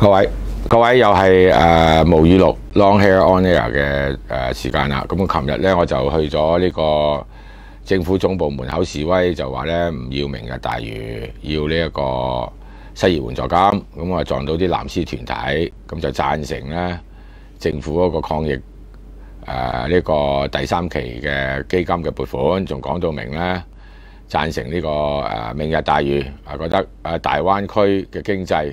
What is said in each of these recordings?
各位，各位又系诶无语录 Long Hair On Air 嘅诶时间啦。咁我琴日咧我就去咗呢个政府总部门口示威，就话咧唔要明日大雨，要呢一个失業援助金。咁我撞到啲蓝丝团体，咁就赞成咧政府嗰个抗疫诶呢个第三期嘅基金嘅拨款，仲讲到明咧贊成呢個誒明日大雨，啊覺得誒大灣區嘅經濟。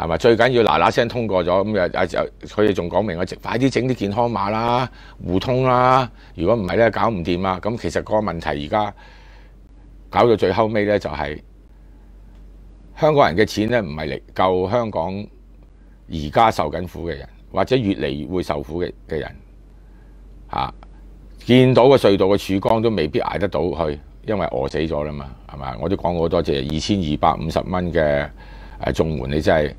係咪最緊要嗱嗱聲通過咗咁又啊就佢哋仲講明我隻快啲整啲健康碼啦互通啦，如果唔係咧搞唔掂啊！咁其實個問題而家搞到最後尾咧就係香港人嘅錢咧唔係嚟救香港而家受緊苦嘅人，或者越嚟越會受苦嘅嘅人嚇，見到個隧道嘅曙光都未必捱得到去，因為餓死咗啦嘛係嘛？我都講好多隻二千二百五十蚊嘅誒綜援，你真係～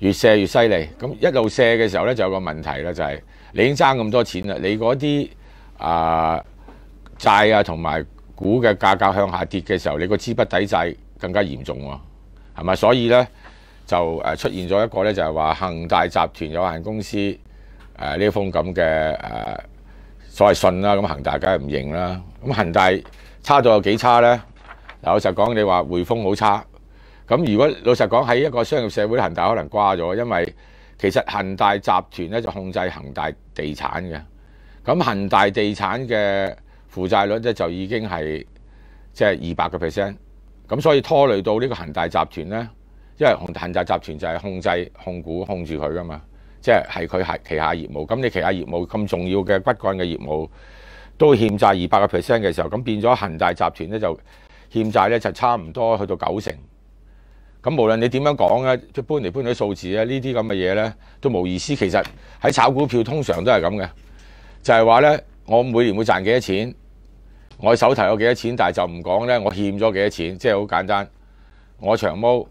越卸越犀利，咁一路卸嘅時候咧就有個問題啦，就係你已經爭咁多錢啦，你嗰啲啊債啊同埋股嘅價格向下跌嘅時候，你個資不抵債更加嚴重喎，係咪？所以咧就誒出現咗一個咧就係話恒大集團有限公司誒呢封咁嘅誒所謂信啦，咁恒大梗係唔認啦，咁恒大差咗有幾差咧？嗱，我就講你話匯豐好差。咁如果老實講喺一個商業社會，恒大可能瓜咗，因為其實恒大集團咧就控制恒大地產嘅。咁恒大地產嘅負債率咧就已經係即係二百個 percent。咁所以拖累到呢個恒大集團咧，因為恒大集團就係控制控股控住佢噶嘛，即係係佢係旗下業務。咁你旗下業務咁重要嘅骨幹嘅業務都欠債二百個 percent 嘅時候，咁變咗恒大集團咧就欠債咧就差唔多去到九成。咁無論你點樣講咧，即搬嚟搬去數字咧，呢啲咁嘅嘢咧都冇意思。其實喺炒股票通常都係咁嘅，就係話咧，我每年會賺幾多錢，我手頭有幾多錢，但係就唔講咧，我欠咗幾多錢。即係好簡單，我長毛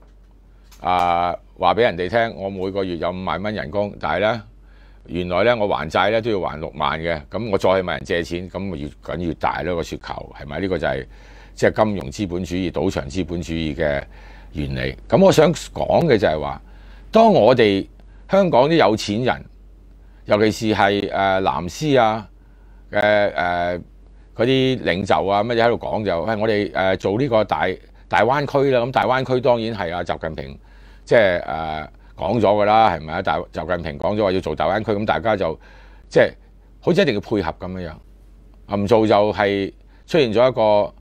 啊話俾人哋聽，我每個月有五萬蚊人工，但係咧原來咧我還債咧都要還六萬嘅。咁我再去問人借錢，咁越緊越大咯個雪球係咪？呢個就係即係金融資本主義、賭場資本主義嘅。原理咁，我想講嘅就係話，當我哋香港啲有錢人，尤其是係誒藍絲啊嘅誒嗰啲領袖啊，乜嘢喺度講就係我哋誒做呢個大大灣區啦。咁大灣區當然係啊，習近平即係誒講咗㗎啦，係咪啊？習習近平講咗話要做大灣區，咁大家就即係好似一定要配合咁樣樣，唔做就係出現咗一個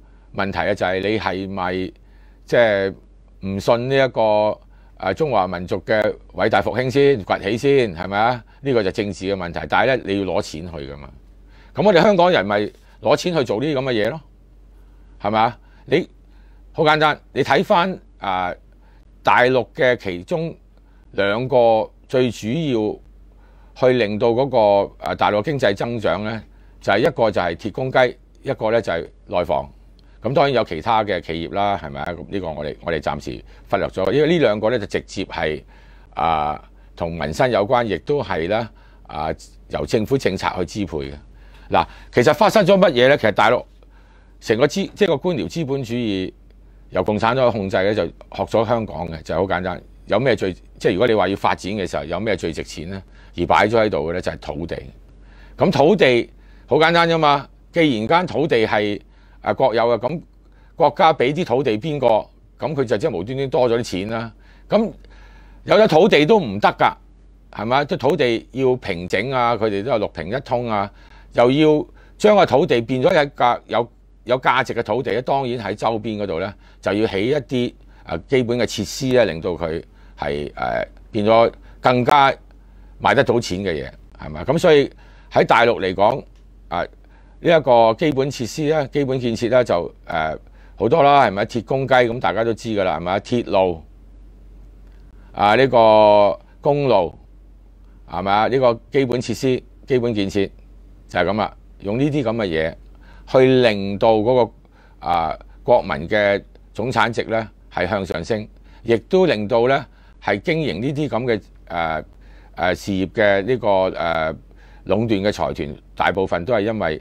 問題啊，就係你係咪即係？唔信呢一個誒中華民族嘅偉大復興先崛起先係咪啊？呢個就政治嘅問題，但係咧你要攞錢去㗎嘛。咁我哋香港人咪攞錢去做呢啲咁嘅嘢咯，係咪啊？你好簡單，你睇翻誒大陸嘅其中兩個最主要去令到嗰個大陸經濟增長咧，就係一個就係鐵公雞，一個咧就係內房。咁當然有其他嘅企業啦，係咪啊？咁呢個我哋我哋暫時忽略咗，因為呢兩個咧就直接係啊同民生有關，亦都係咧啊由政府政策去支配嘅。嗱，其實發生咗乜嘢咧？其實大陸成個資即係個官僚資本主義由共產黨控制咧，就學咗香港嘅，就好簡單。有咩最即係如果你話要發展嘅時候，有咩最值錢咧？而擺咗喺度嘅咧就係土地。咁土地好簡單啫嘛，既然間土地係。啊，國有嘅咁國家俾啲土地邊個咁佢就即係無端端多咗啲錢啦。咁有咗土地都唔得㗎，係咪？即土地要平整啊，佢哋都有六平一通啊，又要將個土地變咗一格有有價值嘅土地。當然喺周邊嗰度咧，就要起一啲基本嘅設施咧，令到佢係誒變咗更加賣得到錢嘅嘢，係咪咁所以喺大陸嚟講啊。呢一個基本設施咧、基本建設咧就誒好多啦，係咪鐵公雞咁大家都知噶啦，係咪啊？鐵路啊呢個公路係咪啊？呢個基本設施、基本建設就係咁啦。用呢啲咁嘅嘢去令到嗰個啊國民嘅總產值咧係向上升，亦都令到咧係經營呢啲咁嘅誒誒事業嘅呢個誒壟斷嘅財團，大部分都係因為。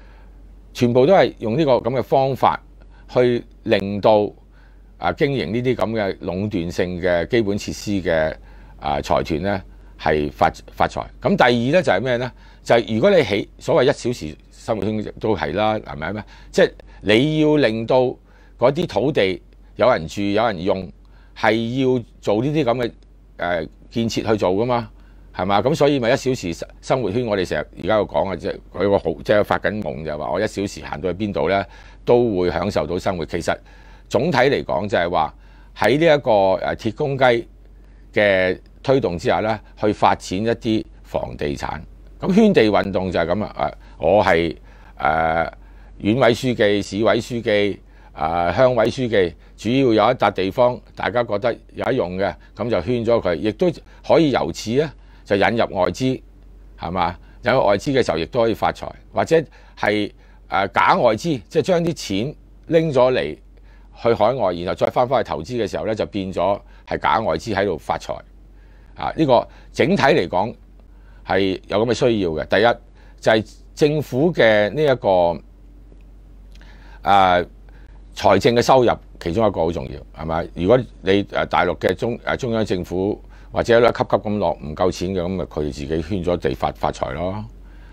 全部都係用呢個咁嘅方法去令到啊經營呢啲咁嘅壟斷性嘅基本設施嘅啊財團咧係發發財。咁第二咧就係咩咧？就係如果你起所謂一小時生活圈都係啦，係咪咩？即係你要令到嗰啲土地有人住、有人用，係要做呢啲咁嘅誒建設去做噶嘛？係嘛？咁所以咪一小時生活圈，我哋成日而家又講啊，即係佢個好，即係發緊夢就話我一小時行到去邊度咧，都會享受到生活。其實總體嚟講就係話喺呢一個誒鐵公雞嘅推動之下咧，去發展一啲房地產。咁圈地運動就係咁啊！我係誒縣委書記、市委書記、誒鄉委書記，主要有一笪地方大家覺得有得用嘅，咁就圈咗佢，亦都可以由此咧。就引入外資，係嘛？有外資嘅時候，亦都可以發財，或者係誒假外資，即係將啲錢拎咗嚟去海外，然後再翻返去投資嘅時候咧，就變咗係假外資喺度發財。啊！呢個整體嚟講係有咁嘅需要嘅。第一就係政府嘅呢一個誒財政嘅收入，其中一個好重要係咪？如果你大陸嘅中中央政府，或者咧級級咁落唔夠錢嘅咁咪佢哋自己圈咗地發發財咯，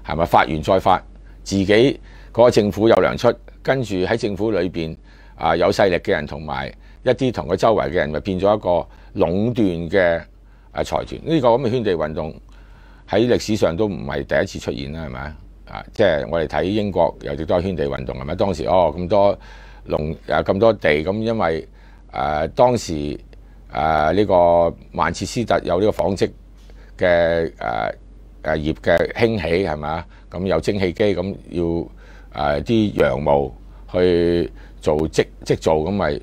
係咪發完再發自己嗰個政府有糧出，跟住喺政府裏面啊有勢力嘅人同埋一啲同佢周圍嘅人咪變咗一個壟斷嘅啊財團，呢個咁嘅圈地運動喺歷史上都唔係第一次出現啦，係咪啊？即係我哋睇英國有啲多圈地運動係咪當時哦咁多農啊咁多地咁因為誒當時。誒呢個曼切斯特有呢個紡織嘅誒誒業嘅興起係嘛？咁有蒸汽機咁要誒啲羊毛去做織織造咁咪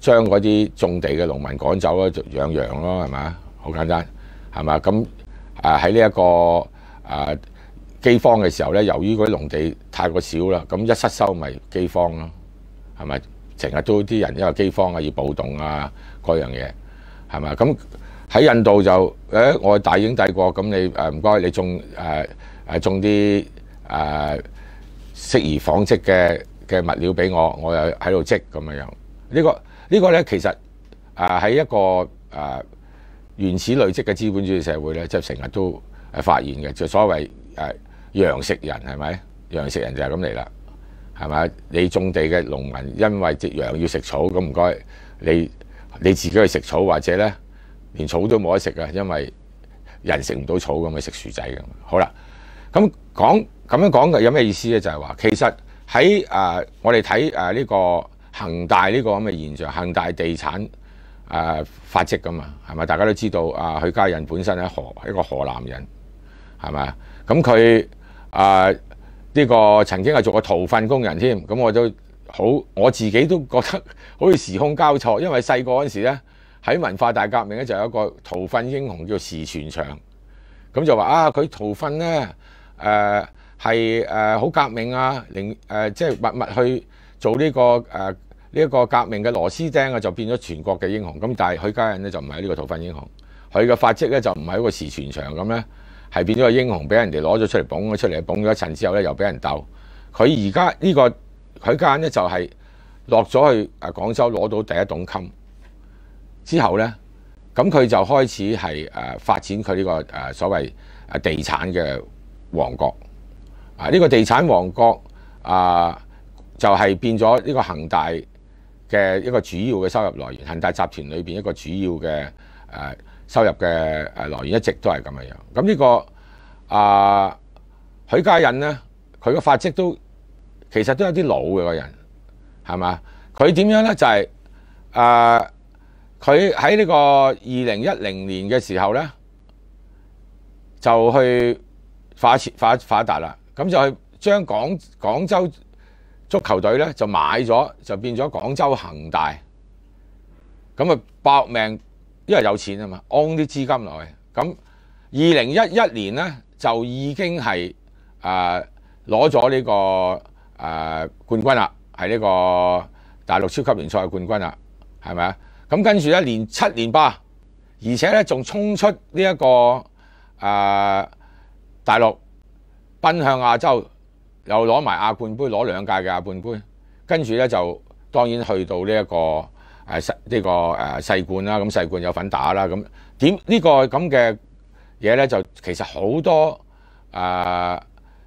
將嗰啲種地嘅農民趕走咯，就養羊咯係嘛？好簡單係嘛？咁誒喺呢一個誒饑荒嘅時候咧，由於嗰啲農地太過少啦，咁一失收咪饑荒咯，係咪？成日都啲人因為饑荒啊要暴動啊嗰樣嘢。係嘛？咁喺印度就誒，我大英帝國，咁你唔該，你種誒誒種啲誒適宜紡織嘅嘅物料俾我，我又喺度織咁樣樣。呢個呢個咧其實誒喺一個誒原始累積嘅資本主義社會咧，即係成日都係發現嘅，就所謂誒羊食人係咪？羊食人就係咁嚟啦，係咪？你種地嘅農民因為只羊要食草，咁唔該你。你自己去食草，或者咧連草都冇得食啊！因為人食唔到草咁，咪食薯仔咁。好啦，咁講咁樣講嘅有咩意思咧？就係話其實喺誒我哋睇誒呢個恒大呢個咁嘅現象，恒大地產誒發跡噶嘛，係咪？大家都知道啊，許家印本身喺河一個河南人，係咪咁佢誒呢個曾經係做過逃憤工人添，咁我都。好，我自己都覺得好似時空交錯，因為細個嗰陣時咧，喺文化大革命咧就有一個逃訓英雄叫時全祥，咁就話啊佢逃訓咧，誒係誒好革命啊，令誒即係默默去做呢個誒呢一個革命嘅螺絲釘啊，就變咗全國嘅英雄。咁但係許家印咧就唔係呢個逃訓英雄，佢嘅法跡咧就唔係一個時全祥咁咧，係變咗個英雄俾人哋攞咗出嚟捧咗出嚟捧咗一陣之後咧又俾人鬥。佢而家呢個。佢家印咧就係落咗去啊廣州攞到第一棟金之後咧，咁佢就開始係誒發展佢呢個誒所謂誒地產嘅王國啊！呢個地產王國啊，就係變咗呢個恒大嘅一個主要嘅收入來源，恒大集團裏邊一個主要嘅誒收入嘅誒來源一直都係咁嘅樣。咁呢個啊許家印咧，佢嘅法跡都。其實都有啲老嘅個人，係嘛？佢點樣呢？就係誒，佢喺呢個二零一零年嘅時候呢，就去發錢發發啦。咁就係將廣廣州足球隊呢，就買咗，就變咗廣州恒大。咁啊，搏命，因為有錢啊嘛 o n 啲資金落去。咁二零一一年呢，就已經係誒攞咗呢個。誒冠軍啦，係呢個大陸超級聯賽嘅冠軍啦，係咪啊？咁跟住咧連七年霸，而且咧仲衝出呢一個誒大陸，奔向亞洲，又攞埋亞冠杯，攞兩屆嘅亞冠杯，跟住咧就當然去到呢一個誒世呢個誒世冠啦，咁世冠有份打啦，咁點呢個咁嘅嘢咧就其實好多誒。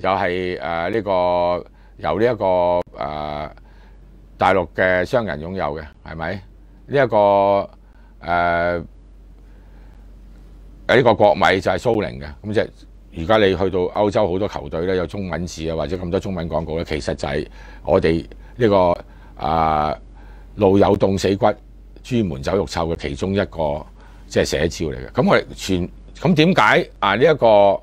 又係誒呢個由呢一個誒大陸嘅商人擁有嘅係咪？呢一個誒誒呢個國米就係蘇寧嘅咁即而家你去到歐洲好多球隊咧有中文字啊或者咁多中文廣告咧，其實就係我哋呢個啊路有凍死骨豬門走肉臭嘅其中一個即係寫照嚟嘅。咁我哋全咁點解啊呢一個？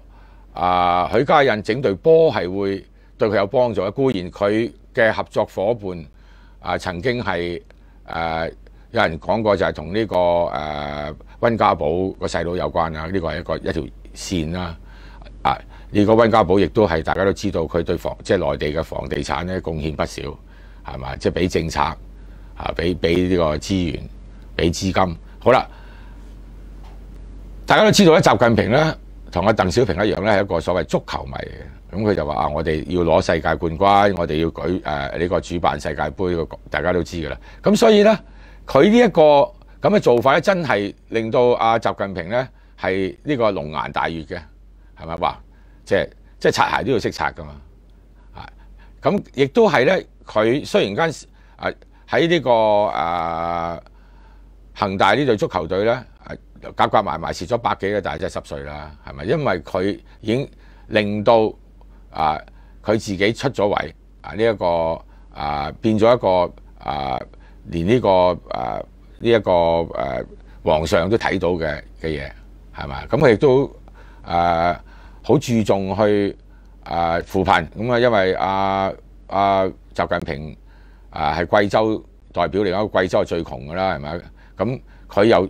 啊，許家印整隊波係會對佢有幫助嘅。固然佢嘅合作伙伴啊，曾經係誒有人講過就係同呢個誒温家寶個細佬有關啦。呢個係一個一條線啦。啊，呢個温家寶亦都係大家都知道佢對房即係內地嘅房地產咧貢獻不少，係嘛？即係俾政策啊，俾俾呢個資源，俾資金。好啦，大家都知道咧，習近平咧。同阿鄧小平一樣咧，係一個所謂足球迷嘅，咁佢就話啊，我哋要攞世界冠軍，我哋要舉誒呢個主辦世界盃大家都知噶啦。咁所以咧，佢呢一個咁嘅做法咧，真係令到阿習近平咧係呢個龍顏大悦嘅，係咪話？即係即係擦鞋都要識擦噶嘛。咁亦都係咧，佢雖然間喺呢個誒恒大呢隊足球隊咧誒。夾夾埋埋蝕咗百幾嘅，但係真係十歲啦，係咪？因為佢已經令到啊，佢自己出咗位啊，呢一個啊變咗一個啊，連呢個誒呢一個誒皇上都睇到嘅嘅嘢，係咪？咁佢亦都誒好注重去誒扶貧咁啊，因為啊啊習近平啊係貴州代表，嚟講，貴州係最窮㗎啦，係咪？咁佢又。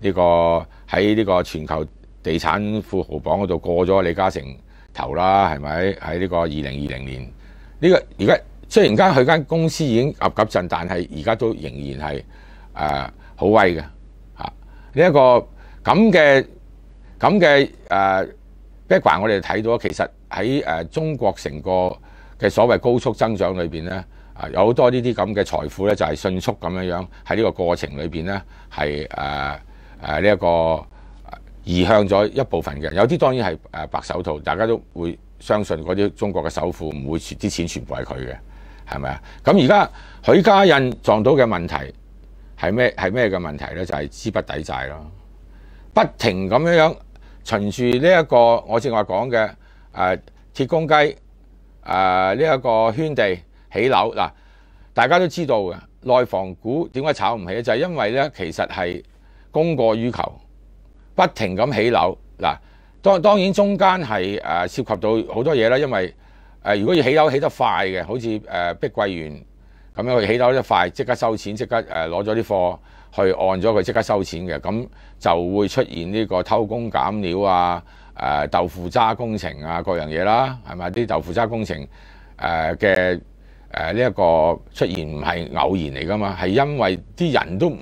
呢個喺呢個全球地產富豪榜嗰度過咗李嘉誠頭啦，係咪？喺呢個二零二零年，呢個而家雖然間佢間公司已經岌岌震，但係而家都仍然係誒好威嘅嚇。呢一個咁嘅咁嘅誒 background，我哋睇到其實喺誒中國成個嘅所謂高速增長裏邊咧，啊有好多呢啲咁嘅財富咧，就係迅速咁樣樣喺呢個過程裏邊咧係誒。誒呢一個移向咗一部分嘅，有啲當然係誒白手套，大家都會相信嗰啲中國嘅首富唔會啲錢全部係佢嘅，係咪啊？咁而家許家印撞到嘅問題係咩係咩嘅問題咧？就係資不抵債咯，不停咁樣樣循住呢一個我正話講嘅誒鐵公雞誒呢一個圈地起樓嗱，大家都知道嘅內房股點解炒唔起咧？就係因為咧其實係。供過於求，不停咁起樓嗱，當当然中間係诶涉及到好多嘢啦，因為诶如果要起樓起得快嘅，好似誒碧桂園咁樣起樓得快，即刻收錢，即刻诶攞咗啲貨去按咗佢，即刻收錢嘅，咁就會出現呢個偷工減料啊、诶豆腐渣工程啊各樣嘢啦，係咪？啲豆腐渣工程诶嘅誒呢一個出現唔係偶然嚟㗎嘛，係因為啲人都唔。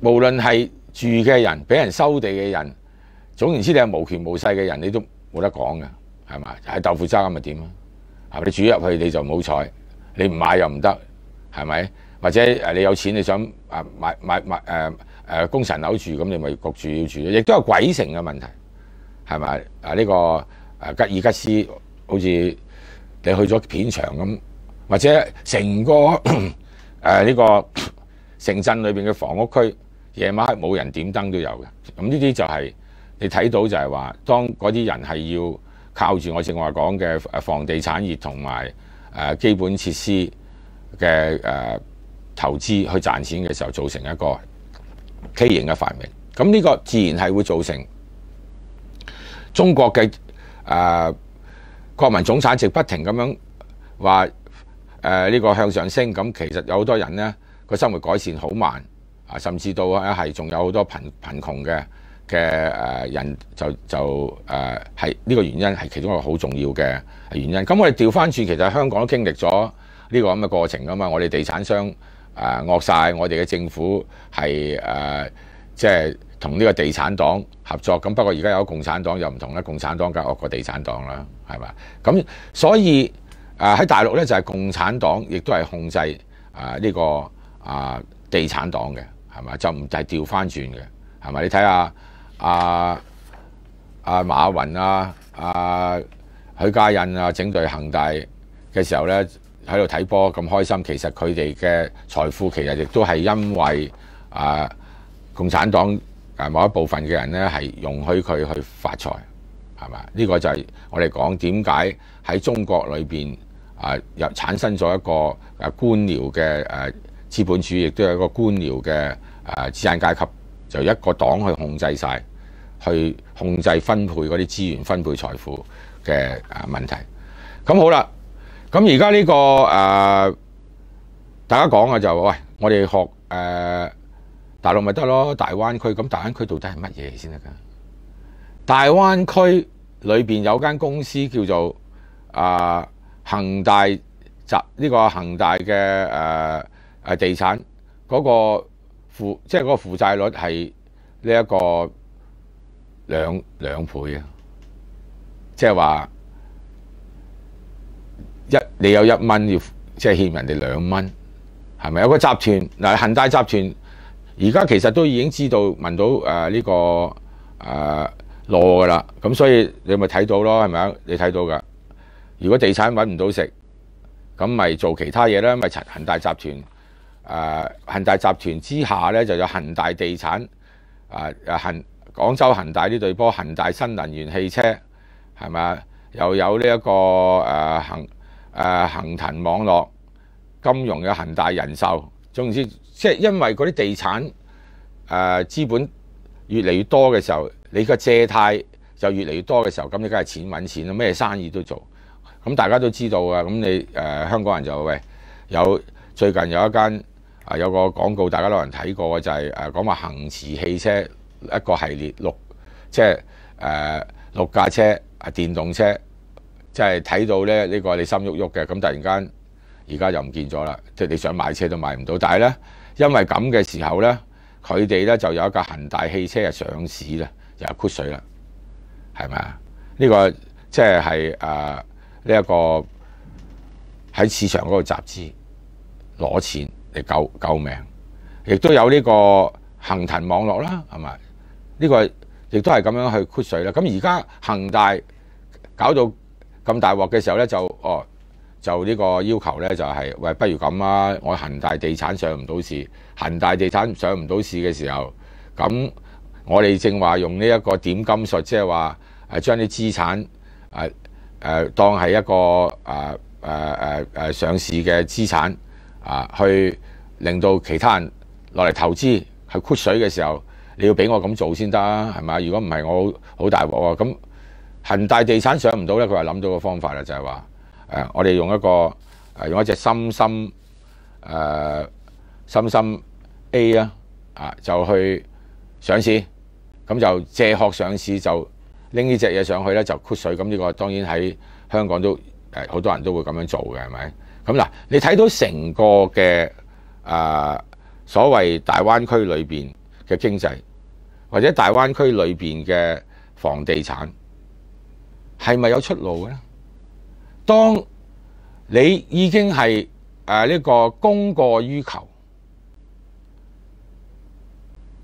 無論係住嘅人，俾人收地嘅人，總言之，你係無權無勢嘅人，你都冇得講嘅，係嘛？係豆腐渣咁咪點啊？你住入去你就冇彩，你唔買又唔得，係咪？或者你有錢你想啊買買買誒誒工塵樓住，咁你咪焗住要住，亦都有鬼城嘅問題，係咪？啊呢個啊吉爾吉斯，好似你去咗片場咁，或者成個 誒呢個城鎮裏邊嘅房屋區。夜晚黑冇人點燈都有嘅，咁呢啲就係你睇到就係話，當嗰啲人係要靠住我正話講嘅房地產業同埋誒基本設施嘅誒投資去賺錢嘅時候，造成一個畸形嘅繁榮。咁呢個自然係會造成中國嘅誒國民總產值不停咁樣話誒呢個向上升，咁其實有好多人呢個生活改善好慢。啊，甚至到啊係，仲有好多貧貧窮嘅嘅誒人，就就誒係呢個原因係其中一個好重要嘅原因。咁我哋調翻轉，其實香港都經歷咗呢個咁嘅過程噶嘛。我哋地產商誒惡晒，我哋嘅政府係誒即係同呢個地產黨合作。咁不過而家有共產黨又唔同啦，共產黨梗加惡過地產黨啦，係嘛？咁所以啊喺大陸咧就係共產黨亦都係控制啊呢個啊地產黨嘅。係嘛？就唔係調翻轉嘅係嘛？你睇下阿阿馬雲啊、阿許家印啊，整隊恒大嘅時候咧，喺度睇波咁開心。其實佢哋嘅財富其實亦都係因為啊共產黨啊某一部分嘅人咧，係容許佢去發財係嘛？呢個就係我哋講點解喺中國裏邊啊，又產生咗一個啊官僚嘅誒。資本主義亦都有一個官僚嘅誒資產階級，就一個黨去控制曬，去控制分配嗰啲資源分配財富嘅誒問題。咁好啦，咁而家呢個誒大家講嘅就喂，我哋學誒大陸咪得咯？大灣區咁大灣區到底係乜嘢先得㗎？大灣區裏邊有間公司叫做啊恒大集呢個恒大嘅誒。係地產嗰個負，即係嗰個負債率係呢一個兩兩倍啊！即係話一你有一蚊要即係欠人哋兩蚊，係咪有個集團嗱？恒大集團而家其實都已經知道問到誒呢個誒攞㗎啦，咁所以你咪睇到咯，係咪啊？你睇到㗎。如果地產揾唔到食，咁咪做其他嘢啦。咪恒大集團。誒恒大集團之下咧就有恒大地產，啊啊恒廣州恒大呢對波，恒大新能源汽車係咪又有呢一個誒恒誒恒騰網絡金融有恒大人壽，總之，即係因為嗰啲地產誒資本越嚟越多嘅時候，你個借貸就越嚟越多嘅時候，咁你梗係錢揾錢咩生意都做。咁大家都知道啊，咁你誒香港人就喂有最近有一間。啊，有個廣告，大家都有人睇過嘅，就係誒講話恒時汽車一個系列六，即係誒六架車啊，電動車，即係睇到咧呢個你心喐喐嘅，咁突然間而家又唔見咗啦，即係你想買車都買唔到。但係咧，因為咁嘅時候咧，佢哋咧就有一架恒大汽車啊上市啦，又係闊水啦，係咪啊？呢個即係係誒呢一個喺市場嗰度集資攞錢。嚟救救命，亦都有呢個恒騰網絡啦，係咪？呢個亦都係咁樣去豁水啦。咁而家恒大搞到咁大鑊嘅時候咧，就哦就呢個要求咧，就係喂，不如咁啦。我恒大地產上唔到市，恒大地產上唔到市嘅時候，咁我哋正話用呢一個點金術，即係話係將啲資產誒誒當係一個誒誒誒誒上市嘅資產。啊，去令到其他人落嚟投資係闊水嘅時候，你要俾我咁做先得係咪？如果唔係，我好大鑊啊！咁恒大地產上唔到咧，佢話諗到個方法啦，就係話誒，我哋用一個誒，用一隻深深誒深深 A 啊，啊就去上市，咁就借殼上市就拎呢只嘢上去咧就闊水，咁呢個當然喺香港都誒好多人都會咁樣做嘅，係咪？咁嗱，你睇到成個嘅啊所謂大灣區裏邊嘅經濟，或者大灣區裏邊嘅房地產係咪有出路咧？當你已經係誒呢個供過於求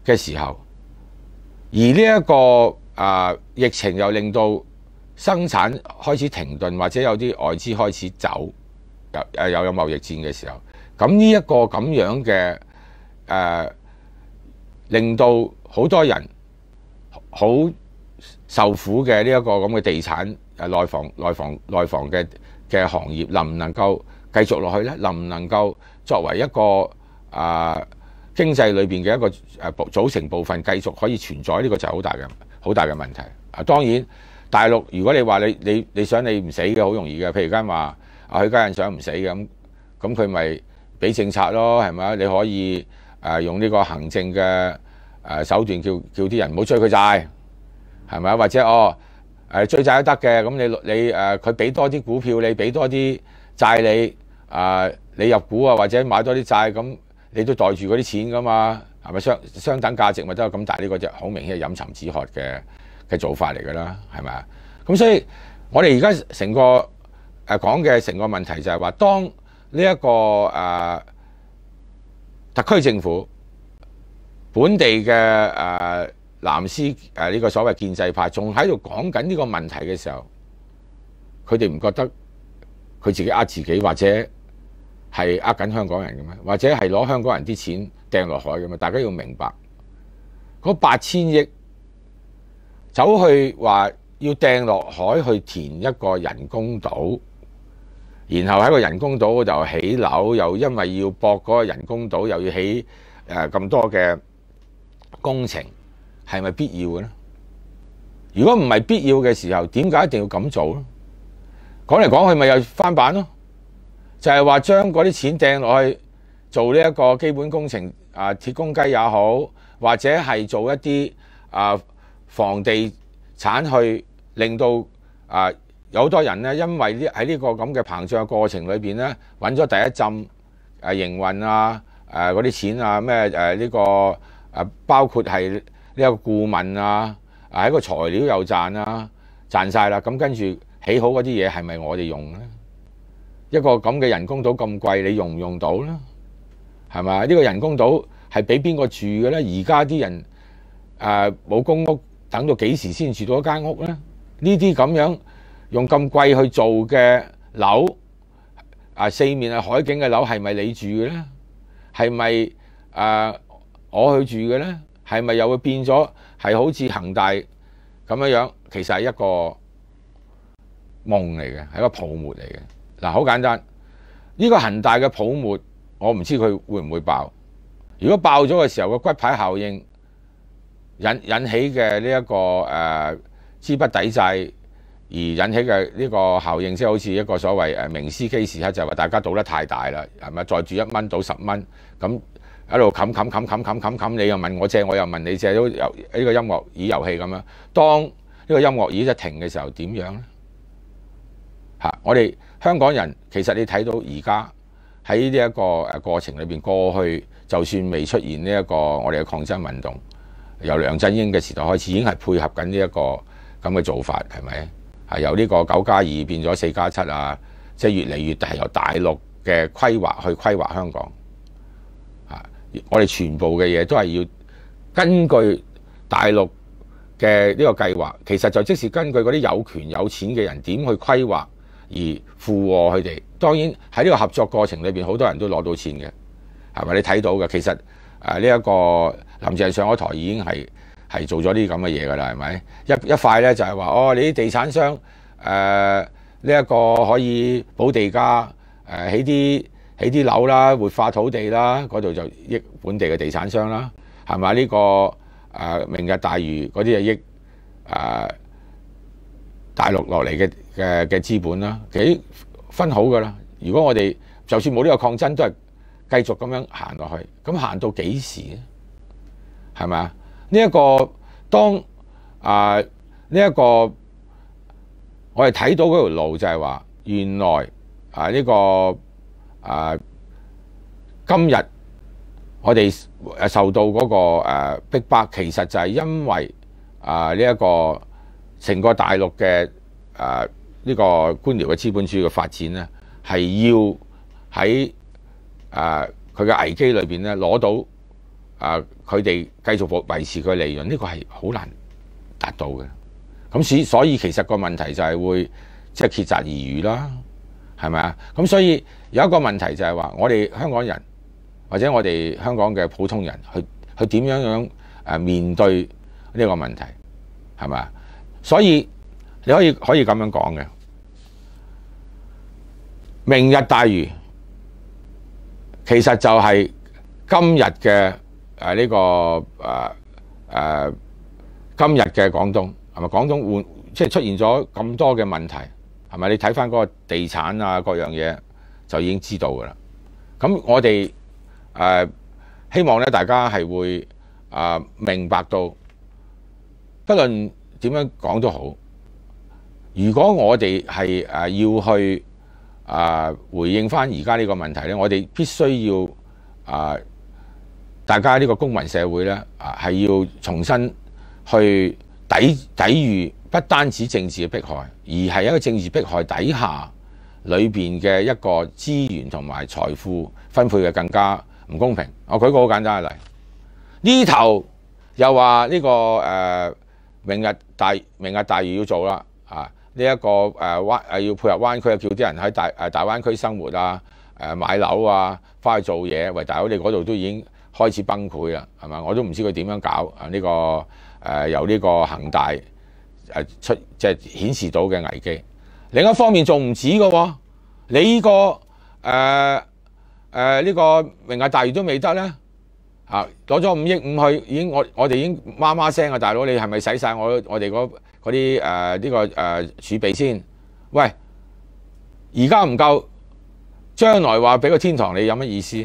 嘅時候，而呢一個啊疫情又令到生產開始停頓，或者有啲外資開始走。有誒又有貿易戰嘅時候，咁呢一個咁樣嘅誒，令到好多人好受苦嘅呢一個咁嘅地產誒內房內房內房嘅嘅行業，能唔能夠繼續落去咧？能唔能夠作為一個誒經濟裏邊嘅一個誒組成部分繼續可以存在？呢個就係好大嘅好大嘅問題。啊，當然大陸如果你話你你你想你唔死嘅好容易嘅，譬如而家話。阿許家印想唔死嘅咁，咁佢咪俾政策咯，係咪你可以誒用呢個行政嘅誒手段叫叫啲人唔好追佢債，係咪啊？或者哦誒追債都得嘅，咁你你佢俾多啲股票，你俾多啲債，你啊你入股啊，或者買多啲債，咁你都袋住嗰啲錢噶嘛，係咪相相等價值咪都係咁大？呢個就好明顯係隱藏止渴嘅嘅做法嚟㗎啦，係咪啊？咁所以我哋而家成個。誒講嘅成個問題就係話，當呢一個誒特區政府本地嘅誒藍絲誒呢個所謂建制派仲喺度講緊呢個問題嘅時候，佢哋唔覺得佢自己呃自己，或者係呃緊香港人嘅咩？或者係攞香港人啲錢掟落海嘅咩？大家要明白嗰八千億走去話要掟落海去填一個人工島。然後喺個人工島就起樓，又因為要博嗰個人工島，又要起誒咁多嘅工程，係咪必要嘅咧？如果唔係必要嘅時候，點解一定要咁做咧？講嚟講去咪又翻版咯？就係話將嗰啲錢掟落去做呢一個基本工程啊，鐵公雞也好，或者係做一啲啊房地產去令到啊。有好多人咧，因為呢喺呢個咁嘅膨脹過程裏面咧，揾咗第一浸誒營運啊誒嗰啲錢啊咩誒呢個誒包括係呢個顧問啊，喺個材料又賺啊，賺晒啦。咁跟住起好嗰啲嘢係咪我哋用咧？一個咁嘅人工島咁貴，你用唔用到咧？係咪呢個人工島係俾邊個住嘅咧？而家啲人誒冇公屋，等到幾時先住到一間屋咧？呢啲咁樣。用咁貴去做嘅樓，啊四面係海景嘅樓係咪你住嘅咧？係咪啊？我去住嘅咧？係咪又會變咗係好似恒大咁樣樣？其實係一個夢嚟嘅，係一個泡沫嚟嘅。嗱，好簡單，呢個恒大嘅泡沫，我唔知佢會唔會爆。如果爆咗嘅時候，個骨牌效應引引起嘅呢一個誒資不抵債。而引起嘅呢個效應，即係好似一個所謂誒明斯基時刻，就係話大家賭得太大啦，係咪？再注一蚊賭十蚊，咁一路冚冚冚冚冚冚冚，你又問我借，我又問你借，都由呢個音樂耳遊戲咁樣。當呢個音樂耳一停嘅時候，點樣咧？嚇！我哋香港人其實你睇到而家喺呢一個誒過程裏邊，過去就算未出現呢一個我哋嘅抗爭運動，由梁振英嘅時代開始，已經係配合緊呢一個咁嘅做法，係咪？由呢個九加二變咗四加七啊！即係越嚟越係由大陸嘅規劃去規劃香港。啊！我哋全部嘅嘢都係要根據大陸嘅呢個計劃，其實就即是根據嗰啲有權有錢嘅人點去規劃而附和佢哋。當然喺呢個合作過程裏面，好多人都攞到錢嘅，係咪你睇到嘅？其實誒呢一個林鄭上咗台已經係。係做咗啲咁嘅嘢㗎啦，係咪一一塊咧？就係話哦，你啲地產商誒呢一個可以補地價誒，起啲起啲樓啦，活化土地啦，嗰度就益本地嘅地產商啦，係咪呢個誒明日大渝嗰啲就益誒大陸落嚟嘅嘅嘅資本啦，幾分好㗎啦？如果我哋就算冇呢個抗爭，都係繼續咁樣行落去，咁行到幾時咧？係咪啊？呢一個當啊呢一個我哋睇到嗰條路就係話原來啊呢個啊今日我哋受到嗰個誒逼迫，其實就係因為啊呢一個成個大陸嘅誒呢個官僚嘅資本主義嘅發展咧，係要喺誒佢嘅危機裏邊咧攞到。啊！佢哋繼續維持佢嘅利潤，呢個係好難達到嘅。咁所以，其實個問題就係會即係竭澤而餘啦，係咪啊？咁所以有一個問題就係話，我哋香港人或者我哋香港嘅普通人，去去點樣樣面對呢個問題，係咪啊？所以你可以可以咁樣講嘅，明日大魚其實就係今日嘅。係呢個誒誒今日嘅廣東係咪廣東換即係出現咗咁多嘅問題係咪？你睇翻嗰個地產啊各樣嘢就已經知道㗎啦。咁我哋誒希望咧大家係會誒明白到，不論點樣講都好。如果我哋係誒要去誒回應翻而家呢個問題咧，我哋必須要誒。大家呢個公民社會呢，啊，係要重新去抵抵禦不單止政治嘅迫害，而係一個政治迫害底下裏面嘅一個資源同埋財富分配嘅更加唔公平。我舉個好簡單嘅例，呢頭又話呢個誒明日大明日大二要做啦，啊呢一個誒灣誒要配合灣區，叫啲人喺大誒大灣區生活啊，誒買樓啊，翻去做嘢。喂大佬，你嗰度都已經～開始崩潰啦，係嘛？我都唔知佢點樣搞啊！呢個誒由呢個恒大誒出即係顯示到嘅危機。另一方面仲唔止嘅喎？你呢個誒誒呢個榮譽大魚都未得咧嚇，攞咗五億五去已經，我我哋已經媽媽聲啊！大佬，你係咪使晒我我哋嗰嗰啲誒呢個誒儲備先？喂，而家唔夠，將來話俾個天堂你有乜意思？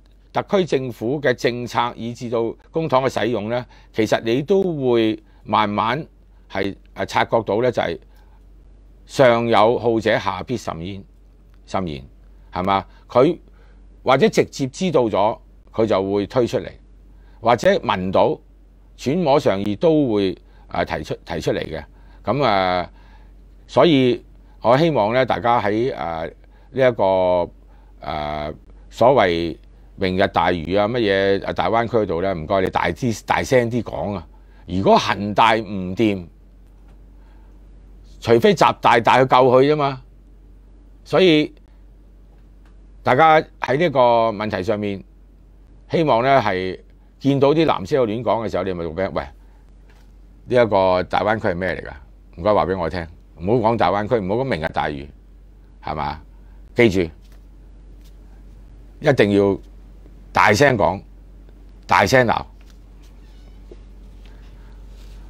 特區政府嘅政策，以至到公帑嘅使用咧，其實你都會慢慢係啊察覺到咧，就係上有好者，下必甚焉，甚焉係嘛？佢或者直接知道咗，佢就會推出嚟，或者聞到，揣摩上意都會啊提出提出嚟嘅。咁啊，所以我希望咧，大家喺誒呢一個誒所謂。明日大魚啊！乜嘢大灣區度咧，唔該你大啲、大聲啲講啊！如果恒大唔掂，除非集大大去救佢啫嘛。所以大家喺呢個問題上面，希望咧係見到啲藍色有亂講嘅時候，你咪做咩？喂，呢一個大灣區係咩嚟噶？唔該話俾我聽，唔好講大灣區，唔好講明日大魚，係嘛？記住，一定要。大聲講，大聲鬧，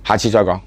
下次再講。